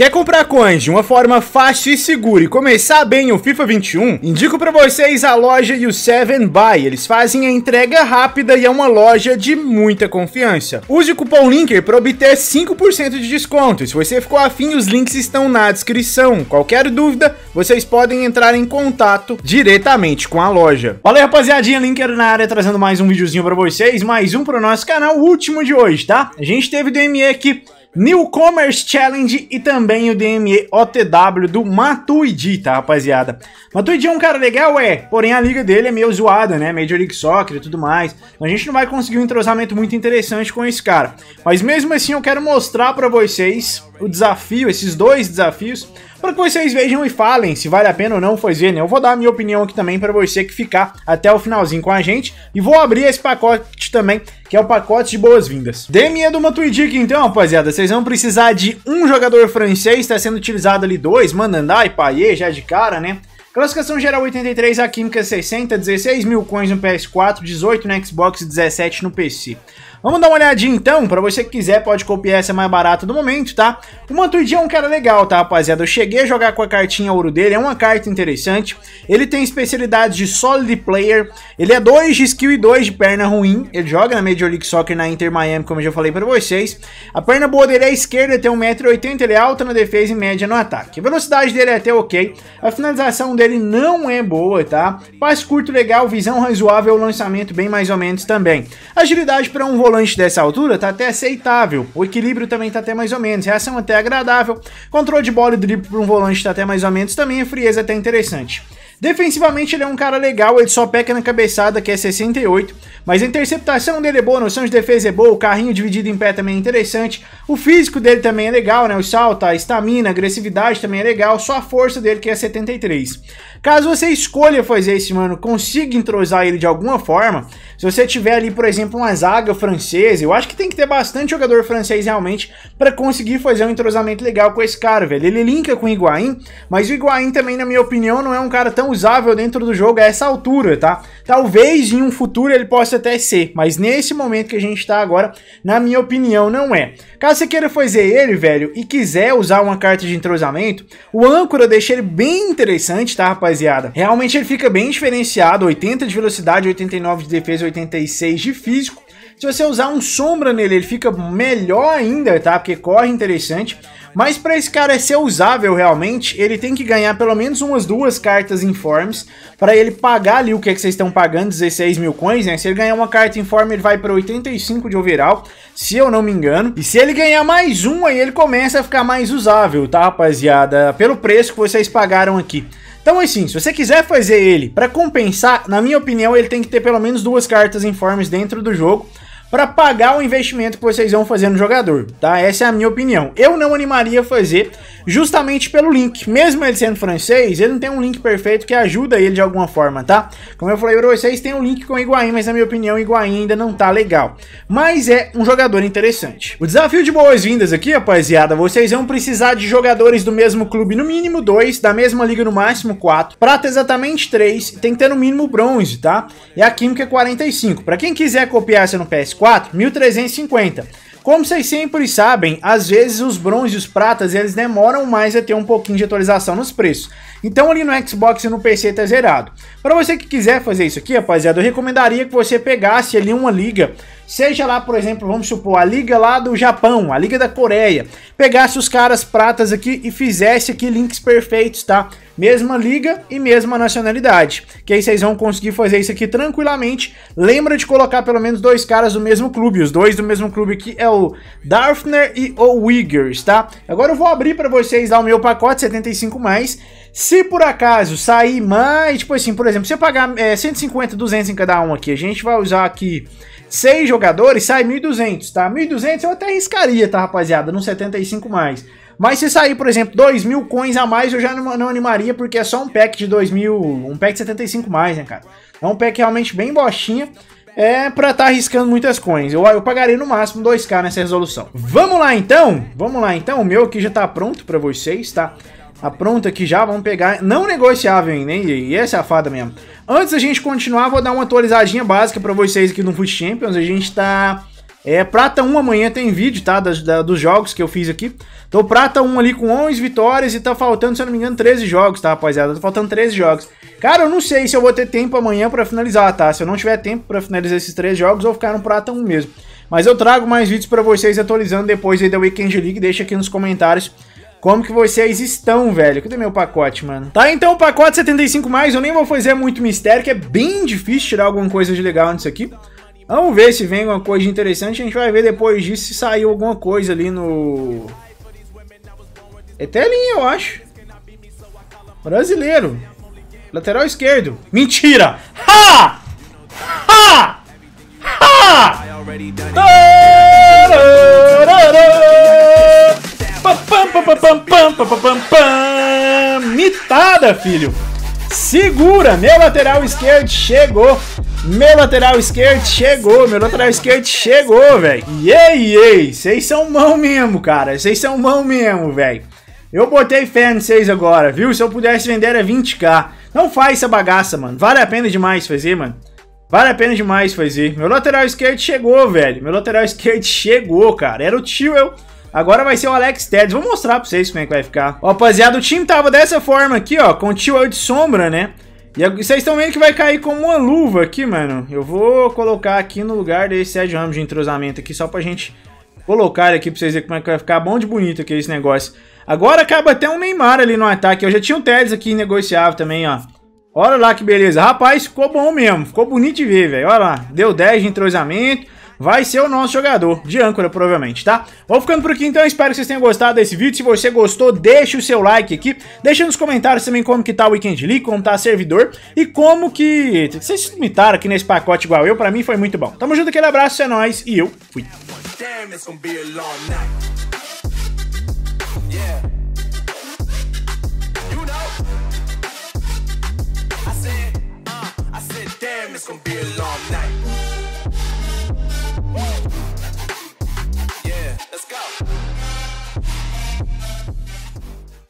Quer comprar coins de uma forma fácil e segura e começar bem o FIFA 21? Indico para vocês a loja e o 7buy, eles fazem a entrega rápida e é uma loja de muita confiança. Use o cupom LINKER para obter 5% de desconto, se você ficou afim os links estão na descrição. Qualquer dúvida, vocês podem entrar em contato diretamente com a loja. Valeu rapaziadinha, LINKER na área trazendo mais um videozinho para vocês, mais um para o nosso canal, o último de hoje, tá? A gente teve do ME aqui Newcomers Challenge e também o DME OTW do Matuidi, tá, rapaziada? Matuidi é um cara legal, é, porém a liga dele é meio zoada, né? Major League Soccer e tudo mais. A gente não vai conseguir um entrosamento muito interessante com esse cara. Mas mesmo assim eu quero mostrar para vocês o desafio, esses dois desafios, para que vocês vejam e falem se vale a pena ou não fazer, né? Eu vou dar a minha opinião aqui também para você que ficar até o finalzinho com a gente e vou abrir esse pacote também, que é o pacote de boas-vindas. Dê minha é de uma Twidica então, rapaziada. Vocês vão precisar de um jogador francês, tá sendo utilizado ali dois, Mandandai, Paier, já de cara, né? Classificação geral 83, a química 60, 16 mil coins no PS4, 18 no Xbox e 17 no PC. Vamos dar uma olhadinha então, pra você que quiser pode copiar essa mais barata do momento, tá? O Manturdinho é um cara legal, tá rapaziada? Eu cheguei a jogar com a cartinha ouro dele, é uma carta interessante. Ele tem especialidades de solid player, ele é 2 de skill e 2 de perna ruim. Ele joga na Major League Soccer na Inter Miami, como eu já falei pra vocês. A perna boa dele é a esquerda, tem 1,80m, ele é alta na defesa e média no ataque. A velocidade dele é até ok, a finalização dele dele não é boa, tá? Passe curto legal, visão razoável, lançamento bem mais ou menos também. Agilidade para um volante dessa altura tá até aceitável. O equilíbrio também tá até mais ou menos. Reação até agradável. Controle de bola e drible para um volante tá até mais ou menos também. A frieza até tá interessante. Defensivamente ele é um cara legal, ele só peca na cabeçada, que é 68, mas a interceptação dele é boa, a noção de defesa é boa, o carrinho dividido em pé também é interessante, o físico dele também é legal, né? O salto, a estamina, a agressividade também é legal, só a força dele que é 73. Caso você escolha fazer esse mano, consiga entrosar ele de alguma forma, se você tiver ali, por exemplo, uma zaga francesa, eu acho que tem que ter bastante jogador francês realmente para conseguir fazer um entrosamento legal com esse cara, velho. Ele linka com o Higuaín, mas o Higuaín também, na minha opinião, não é um cara tão não usável dentro do jogo a essa altura, tá? Talvez em um futuro ele possa até ser, mas nesse momento que a gente tá agora, na minha opinião, não é. Caso você queira fazer ele, velho, e quiser usar uma carta de entrosamento, o âncora deixa ele bem interessante, tá, rapaziada? Realmente ele fica bem diferenciado, 80 de velocidade, 89 de defesa, 86 de físico, se você usar um sombra nele, ele fica melhor ainda, tá? Porque corre interessante. Mas para esse cara ser usável realmente, ele tem que ganhar pelo menos umas duas cartas informes para ele pagar ali o que, é que vocês estão pagando, 16 mil coins, né? Se ele ganhar uma carta informe, ele vai para 85 de overall, se eu não me engano. E se ele ganhar mais um, aí ele começa a ficar mais usável, tá, rapaziada? Pelo preço que vocês pagaram aqui. Então assim, se você quiser fazer ele para compensar, na minha opinião, ele tem que ter pelo menos duas cartas informes dentro do jogo para pagar o investimento que vocês vão fazer no jogador, tá? Essa é a minha opinião. Eu não animaria a fazer justamente pelo link. Mesmo ele sendo francês, ele não tem um link perfeito que ajuda ele de alguma forma, tá? Como eu falei para vocês, tem um link com o Higuaín, mas na minha opinião, o Higuaín ainda não tá legal. Mas é um jogador interessante. O desafio de boas-vindas aqui, rapaziada, vocês vão precisar de jogadores do mesmo clube, no mínimo dois, da mesma liga no máximo quatro, prata exatamente três, tem que ter no mínimo bronze, tá? E a química é 45. Para quem quiser copiar essa no PS4, 4, 1350. Como vocês sempre sabem, às vezes os bronze e os pratas eles demoram mais a ter um pouquinho de atualização nos preços. Então ali no Xbox e no PC tá zerado. Para você que quiser fazer isso aqui, rapaziada, eu recomendaria que você pegasse ali uma liga, seja lá, por exemplo, vamos supor, a liga lá do Japão, a liga da Coreia, pegasse os caras pratas aqui e fizesse aqui links perfeitos, tá? Mesma liga e mesma nacionalidade, que aí vocês vão conseguir fazer isso aqui tranquilamente. Lembra de colocar pelo menos dois caras do mesmo clube, os dois do mesmo clube aqui é o Darfner e o Wiggers, tá? Agora eu vou abrir para vocês lá o meu pacote 75+, mais, se por acaso sair mais, tipo assim, por exemplo, se eu pagar é, 150, 200 em cada um aqui, a gente vai usar aqui seis jogadores, sai 1.200, tá? 1.200 eu até arriscaria, tá, rapaziada? Num 75 mais. Mas se sair, por exemplo, 2 mil coins a mais, eu já não, não, animaria, porque é só um pack de 2 mil, um pack de 75 mais, né, cara? É um pack realmente bem bostinha, é pra estar tá arriscando muitas coins. Eu, eu pagaria no máximo 2k nessa resolução. Vamos lá, então? Vamos lá, então? O meu aqui já tá pronto pra vocês, tá? Apronta aqui já, vamos pegar. Não negociável ainda, hein? E é fada mesmo. Antes da gente continuar, vou dar uma atualizadinha básica pra vocês aqui no Foot Champions. A gente tá... É, prata 1 amanhã tem vídeo, tá? Da, da, dos jogos que eu fiz aqui. Então, prata 1 ali com 11 vitórias e tá faltando, se eu não me engano, 13 jogos, tá, rapaziada? Tá faltando 13 jogos. Cara, eu não sei se eu vou ter tempo amanhã pra finalizar, tá? Se eu não tiver tempo pra finalizar esses 3 jogos, eu vou ficar no prata 1 mesmo. Mas eu trago mais vídeos pra vocês atualizando depois aí da Weekend League. Deixa aqui nos comentários como que vocês estão, velho? Cadê meu pacote, mano? Tá, então o pacote 75 mais, eu nem vou fazer muito mistério, que é bem difícil tirar alguma coisa de legal nisso aqui. Vamos ver se vem alguma coisa interessante, a gente vai ver depois disso se saiu alguma coisa ali no... É telinha, eu acho. Brasileiro. Lateral esquerdo. Mentira! Ha! Ha! Ha! ha! pam, pam, pam, pam, pam. Mitada, filho. Segura, meu lateral esquerdo chegou. Meu lateral esquerdo chegou, meu lateral esquerdo chegou, velho. E ei, vocês são mão mesmo, cara. Vocês são mão mesmo, velho. Eu botei fé em vocês agora, viu? Se eu pudesse vender é era 20k. Não faz essa bagaça, mano. Vale a pena demais fazer, mano. Vale a pena demais fazer. Meu lateral esquerdo chegou, velho. Meu lateral esquerdo chegou, cara. Era o tio, eu... Agora vai ser o Alex Tedes, Vou mostrar pra vocês como é que vai ficar. Ó, rapaziada, o time tava dessa forma aqui, ó. Com o tio de sombra, né? E vocês estão vendo que vai cair como uma luva aqui, mano. Eu vou colocar aqui no lugar desse Sérgio Ramos de entrosamento aqui, só pra gente colocar aqui pra vocês verem como é que vai ficar bom de bonito aqui esse negócio. Agora acaba até um Neymar ali no ataque. Eu já tinha o Tedes aqui negociável também, ó. Olha lá que beleza. Rapaz, ficou bom mesmo. Ficou bonito de ver, velho. Olha lá. Deu 10 de entrosamento vai ser o nosso jogador de âncora, provavelmente, tá? Vou ficando por aqui, então. Espero que vocês tenham gostado desse vídeo. Se você gostou, deixa o seu like aqui. Deixa nos comentários também como que tá o Weekend League, como tá o servidor e como que vocês se limitaram aqui nesse pacote igual eu. Pra mim foi muito bom. Tamo junto, aquele abraço, é nóis e eu fui.